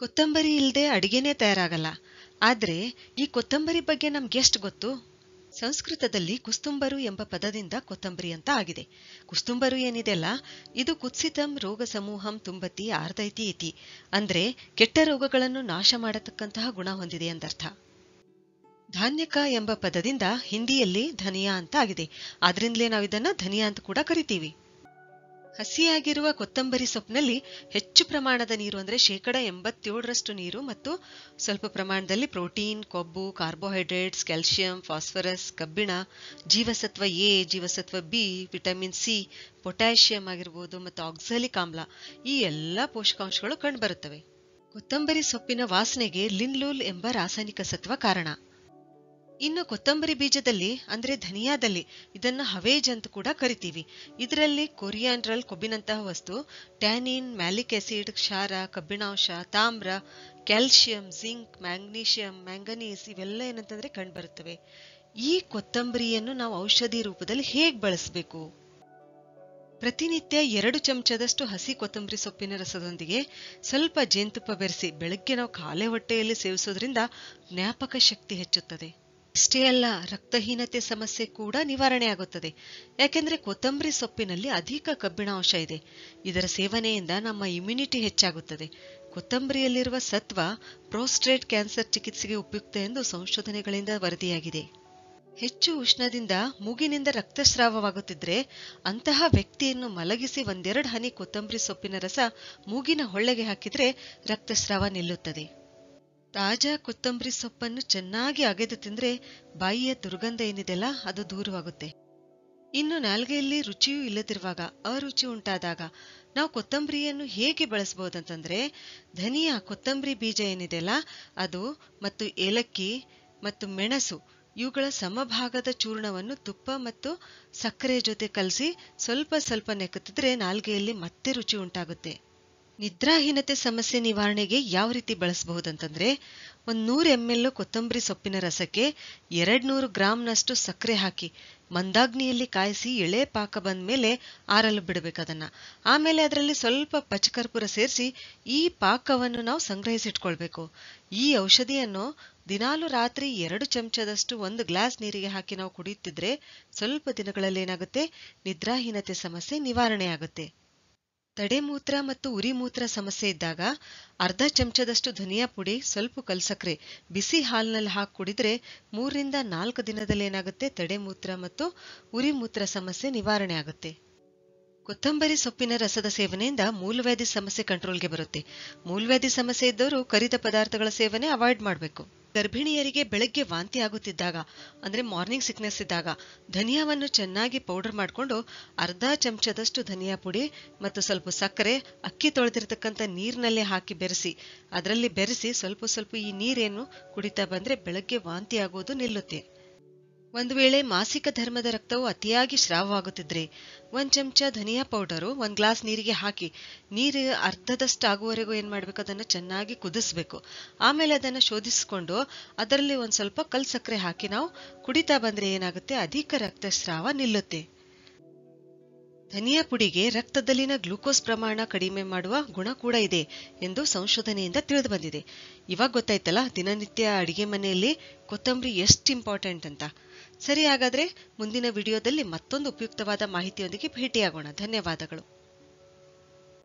ಕೊತ್ತಂಬರಿ ಇಲ್ಲದೆ ಅಡಿಗೆನೇ ತಯಾರಾಗಲ್ಲ ಆದರೆ ಈ ಕೊತ್ತಂಬರಿ ಬಗ್ಗೆ ಎಷ್ಟು ಗೊತ್ತು ಸಂಸ್ಕೃತದಲ್ಲಿ ಕುಸ್ತುಂಬರು ಎಂಬ ಪದದಿಂದ ಕೊತ್ತಂಬರಿ ಅಂತ ಆಗಿದೆ ಕುಸ್ತುಂಬರು ಏನಿದೆಯಲ್ಲ ಇದು ಕುತ್ಸಿತಂ ರೋಗ ಸಮೂಹಂ ತುಂಬತಿ ಆರ್ದೈತಿ ಇತಿ ಅಂದ್ರೆ ಕೆಟ್ಟ ರೋಗಗಳನ್ನು ನಾಶ ಮಾಡತಕ್ಕಂತಹ ಗುಣ ಹೊಂದಿದೆ ಎಂದರ್ಥ ಧಾನ್ಯಕ ಎಂಬ ಪದದಿಂದ ಹಿಂದಿಯಲ್ಲಿ ಧನಿಯಾ ಅಂತ ಆಗಿದೆ ಆದ್ರಿಂದಲೇ ನಾವು ಇದನ್ನ ಧನಿಯಾ ಅಂತ ಕೂಡ ಕರಿತೀವಿ ಹಸಿಯಾಗಿರುವ ಕೊತ್ತಂಬರಿ ಸೊಪ್ಪಿನಲ್ಲಿ ಹೆಚ್ಚು ಪ್ರಮಾಣದ ನೀರು ಅಂದರೆ ಶೇಕಡ ಎಂಬತ್ತೇಳರಷ್ಟು ನೀರು ಮತ್ತು ಸ್ವಲ್ಪ ಪ್ರಮಾಣದಲ್ಲಿ ಪ್ರೋಟೀನ್ ಕೊಬ್ಬು ಕಾರ್ಬೋಹೈಡ್ರೇಟ್ಸ್ ಕ್ಯಾಲ್ಸಿಯಂ ಫಾಸ್ಫರಸ್ ಕಬ್ಬಿಣ ಜೀವಸತ್ವ ಎ ಜೀವಸತ್ವ ಬಿ ವಿಟಮಿನ್ ಸಿ ಪೊಟ್ಯಾಷಿಯಂ ಆಗಿರ್ಬೋದು ಮತ್ತು ಆಕ್ಸಲಿಕ್ ಆಮ್ಲ ಈ ಎಲ್ಲ ಪೋಷಕಾಂಶಗಳು ಕಂಡುಬರುತ್ತವೆ ಕೊತ್ತಂಬರಿ ಸೊಪ್ಪಿನ ವಾಸನೆಗೆ ಲಿನ್ಲೂಲ್ ಎಂಬ ರಾಸಾಯನಿಕ ಸತ್ವ ಕಾರಣ ಇನ್ನು ಕೊತ್ತಂಬರಿ ಬೀಜದಲ್ಲಿ ಅಂದ್ರೆ ಧನಿಯಾದಲ್ಲಿ ಇದನ್ನು ಹವೇಜ್ ಅಂತ ಕೂಡ ಕರಿತೀವಿ ಇದರಲ್ಲಿ ಕೊರಿಯಾಂಡ್ರಲ್ ಕೊಬ್ಬಿನಂತಹ ವಸ್ತು ಟ್ಯಾನಿನ್ ಮ್ಯಾಲಿಕ್ ಆಸಿಡ್ ಕ್ಷಾರ ಕಬ್ಬಿಣಾಂಶ ತಾಮ್ರ ಕ್ಯಾಲ್ಶಿಯಂ ಜಿಂಕ್ ಮ್ಯಾಂಗ್ನೀಷಿಯಂ ಮ್ಯಾಂಗನೀಸ್ ಇವೆಲ್ಲ ಏನಂತಂದರೆ ಕಂಡುಬರುತ್ತವೆ ಈ ಕೊತ್ತಂಬರಿಯನ್ನು ನಾವು ಔಷಧಿ ರೂಪದಲ್ಲಿ ಹೇಗೆ ಬಳಸಬೇಕು ಪ್ರತಿನಿತ್ಯ ಎರಡು ಚಮಚದಷ್ಟು ಹಸಿ ಕೊತ್ತಂಬರಿ ಸೊಪ್ಪಿನ ರಸದೊಂದಿಗೆ ಸ್ವಲ್ಪ ಜೇನುತುಪ್ಪ ಬೆರೆಸಿ ಬೆಳಗ್ಗೆ ನಾವು ಖಾಲಿ ಹೊಟ್ಟೆಯಲ್ಲಿ ಸೇವಿಸೋದ್ರಿಂದ ಜ್ಞಾಪಕ ಶಕ್ತಿ ಹೆಚ್ಚುತ್ತದೆ ಇಷ್ಟೇ ಅಲ್ಲ ರಕ್ತಹೀನತೆ ಸಮಸ್ಯೆ ಕೂಡ ನಿವಾರಣೆ ಆಗುತ್ತದೆ ಯಾಕೆಂದ್ರೆ ಕೊತ್ತಂಬರಿ ಸೊಪ್ಪಿನಲ್ಲಿ ಅಧಿಕ ಕಬ್ಬಿಣಾಂಶ ಇದೆ ಇದರ ಸೇವನೆಯಿಂದ ನಮ್ಮ ಇಮ್ಯುನಿಟಿ ಹೆಚ್ಚಾಗುತ್ತದೆ ಕೊತ್ತಂಬರಿಯಲ್ಲಿರುವ ಸತ್ವ ಪ್ರೋಸ್ಟ್ರೇಟ್ ಕ್ಯಾನ್ಸರ್ ಚಿಕಿತ್ಸೆಗೆ ಉಪಯುಕ್ತ ಎಂದು ಸಂಶೋಧನೆಗಳಿಂದ ವರದಿಯಾಗಿದೆ ಹೆಚ್ಚು ಉಷ್ಣದಿಂದ ಮೂಗಿನಿಂದ ರಕ್ತಸ್ರಾವವಾಗುತ್ತಿದ್ರೆ ಅಂತಹ ವ್ಯಕ್ತಿಯನ್ನು ಮಲಗಿಸಿ ಒಂದೆರಡು ಹನಿ ಕೊತ್ತಂಬರಿ ಸೊಪ್ಪಿನ ರಸ ಮೂಗಿನ ಹೊಳ್ಳೆಗೆ ಹಾಕಿದ್ರೆ ರಕ್ತಸ್ರಾವ ನಿಲ್ಲುತ್ತದೆ ತಾಜಾ ಕೊತ್ತಂಬರಿ ಸೊಪ್ಪನ್ನು ಚೆನ್ನಾಗಿ ಅಗೆದು ತಿಂದರೆ ಬಾಯಿಯ ದುರ್ಗಂಧ ಏನಿದೆಲ್ಲ ಅದು ದೂರವಾಗುತ್ತೆ ಇನ್ನು ನಾಲ್ಗೆಯಲ್ಲಿ ರುಚಿಯೂ ಇಲ್ಲದಿರುವಾಗ ಅರುಚಿ ಉಂಟಾದಾಗ ನಾವು ಕೊತ್ತಂಬರಿಯನ್ನು ಹೇಗೆ ಬಳಸಬಹುದಂತಂದ್ರೆ ಧನಿಯಾ ಕೊತ್ತಂಬರಿ ಬೀಜ ಏನಿದೆಯಲ್ಲ ಅದು ಮತ್ತು ಏಲಕ್ಕಿ ಮತ್ತು ಮೆಣಸು ಇವುಗಳ ಸಮಭಾಗದ ಚೂರ್ಣವನ್ನು ತುಪ್ಪ ಮತ್ತು ಸಕ್ಕರೆ ಜೊತೆ ಕಲಸಿ ಸ್ವಲ್ಪ ಸ್ವಲ್ಪ ನೆಕ್ಕುತ್ತಿದ್ರೆ ನಾಲ್ಗೆಯಲ್ಲಿ ಮತ್ತೆ ರುಚಿ ಉಂಟಾಗುತ್ತೆ ನಿದ್ರಾಹೀನತೆ ಸಮಸ್ಯೆ ನಿವಾರಣೆಗೆ ಯಾವ ರೀತಿ ಬಳಸಬಹುದಂತಂದ್ರೆ ಒಂದ್ ನೂರು ಎಂ ಎಲ್ ಕೊತ್ತಂಬರಿ ಸೊಪ್ಪಿನ ರಸಕ್ಕೆ ಎರಡ್ನೂರು ನೂರು ಗ್ರಾಮ್ನಷ್ಟು ಸಕ್ಕರೆ ಹಾಕಿ ಮಂದಾಗ್ನಿಯಲ್ಲಿ ಕಾಯಿಸಿ ಎಳೆ ಪಾಕ ಬಂದ ಮೇಲೆ ಆರಲು ಬಿಡಬೇಕು ಅದನ್ನ ಆಮೇಲೆ ಅದರಲ್ಲಿ ಸ್ವಲ್ಪ ಪಚಕರ್ಪೂರ ಸೇರಿಸಿ ಈ ಪಾಕವನ್ನು ನಾವು ಸಂಗ್ರಹಿಸಿಟ್ಕೊಳ್ಬೇಕು ಈ ಔಷಧಿಯನ್ನು ದಿನಾಲು ರಾತ್ರಿ ಎರಡು ಚಮಚದಷ್ಟು ಒಂದು ಗ್ಲಾಸ್ ನೀರಿಗೆ ಹಾಕಿ ನಾವು ಕುಡಿಯುತ್ತಿದ್ರೆ ಸ್ವಲ್ಪ ದಿನಗಳಲ್ಲಿ ಏನಾಗುತ್ತೆ ನಿದ್ರಾಹೀನತೆ ಸಮಸ್ಯೆ ನಿವಾರಣೆ ಆಗುತ್ತೆ ತಡೆಮೂತ್ರ ಮತ್ತು ಉರಿ ಮೂತ್ರ ಸಮಸ್ಯೆ ಇದ್ದಾಗ ಅರ್ಧ ಚಮಚದಷ್ಟು ಧನಿಯಾ ಪುಡಿ ಸ್ವಲ್ಪ ಕಲ್ಸಕ್ರೆ ಬಿಸಿ ಹಾಲ್ನಲ್ಲಿ ಹಾಕಿ ಕುಡಿದ್ರೆ ಮೂರರಿಂದ ನಾಲ್ಕು ದಿನದಲ್ಲಿ ಏನಾಗುತ್ತೆ ತಡೆಮೂತ್ರ ಮತ್ತು ಉರಿ ಮೂತ್ರ ಸಮಸ್ಯೆ ನಿವಾರಣೆ ಆಗುತ್ತೆ ಕೊತ್ತಂಬರಿ ಸೊಪ್ಪಿನ ರಸದ ಸೇವನೆಯಿಂದ ಮೂಲವ್ಯಾಧಿ ಸಮಸ್ಯೆ ಕಂಟ್ರೋಲ್ಗೆ ಬರುತ್ತೆ ಮೂಲವ್ಯಾಧಿ ಸಮಸ್ಯೆ ಇದ್ದವರು ಕರಿದ ಪದಾರ್ಥಗಳ ಸೇವನೆ ಅವಾಯ್ಡ್ ಮಾಡಬೇಕು ಗರ್ಭಿಣಿಯರಿಗೆ ಬೆಳಗ್ಗೆ ವಾಂತಿ ಆಗುತ್ತಿದ್ದಾಗ ಅಂದ್ರೆ ಮಾರ್ನಿಂಗ್ ಸಿಕ್ನೆಸ್ ಇದ್ದಾಗ ಧನಿಯಾವನ್ನು ಚೆನ್ನಾಗಿ ಪೌಡರ್ ಮಾಡಿಕೊಂಡು ಅರ್ಧ ಚಮಚದಷ್ಟು ಧನಿಯಾ ಪುಡಿ ಮತ್ತು ಸ್ವಲ್ಪ ಸಕ್ಕರೆ ಅಕ್ಕಿ ತೊಳೆದಿರ್ತಕ್ಕಂಥ ನೀರಿನಲ್ಲಿ ಹಾಕಿ ಬೆರೆಸಿ ಅದರಲ್ಲಿ ಬೆರೆಸಿ ಸ್ವಲ್ಪ ಸ್ವಲ್ಪ ಈ ನೀರೇನು ಕುಡಿತಾ ಬಂದ್ರೆ ಬೆಳಗ್ಗೆ ವಾಂತಿ ಆಗೋದು ನಿಲ್ಲುತ್ತೆ ಒಂದು ವೇಳೆ ಮಾಸಿಕ ಧರ್ಮದ ರಕ್ತವು ಅತಿಯಾಗಿ ಸ್ರಾವವಾಗುತ್ತಿದ್ರೆ ಒಂದ್ ಚಮಚ ಧನಿಯಾ ಪೌಡರು ಒಂದ್ ಗ್ಲಾಸ್ ನೀರಿಗೆ ಹಾಕಿ ನೀರು ಅರ್ಧದಷ್ಟು ಆಗುವವರೆಗೂ ಏನ್ ಮಾಡ್ಬೇಕು ಅದನ್ನ ಚೆನ್ನಾಗಿ ಕುದಿಸ್ಬೇಕು ಆಮೇಲೆ ಅದನ್ನ ಶೋಧಿಸಿಕೊಂಡು ಅದರಲ್ಲಿ ಒಂದ್ ಸ್ವಲ್ಪ ಕಲ್ ಸಕ್ಕರೆ ಹಾಕಿ ನಾವು ಕುಡಿತಾ ಬಂದ್ರೆ ಏನಾಗುತ್ತೆ ಅಧಿಕ ರಕ್ತಸ್ರಾವ ನಿಲ್ಲುತ್ತೆ ಧನಿಯಾ ಪುಡಿಗೆ ರಕ್ತದಲ್ಲಿನ ಗ್ಲೂಕೋಸ್ ಪ್ರಮಾಣ ಕಡಿಮೆ ಮಾಡುವ ಗುಣ ಕೂಡ ಇದೆ ಎಂದು ಸಂಶೋಧನೆಯಿಂದ ತಿಳಿದು ಬಂದಿದೆ ಇವಾಗ ಗೊತ್ತಾಯ್ತಲ್ಲ ದಿನನಿತ್ಯ ಅಡಿಗೆ ಮನೆಯಲ್ಲಿ ಕೊತ್ತಂಬರಿ ಎಷ್ಟು ಇಂಪಾರ್ಟೆಂಟ್ ಅಂತ ಸರಿ ಹಾಗಾದರೆ ಮುಂದಿನ ವಿಡಿಯೋದಲ್ಲಿ ಮತ್ತೊಂದು ಉಪಯುಕ್ತವಾದ ಮಾಹಿತಿಯೊಂದಿಗೆ ಭೇಟಿಯಾಗೋಣ ಧನ್ಯವಾದಗಳು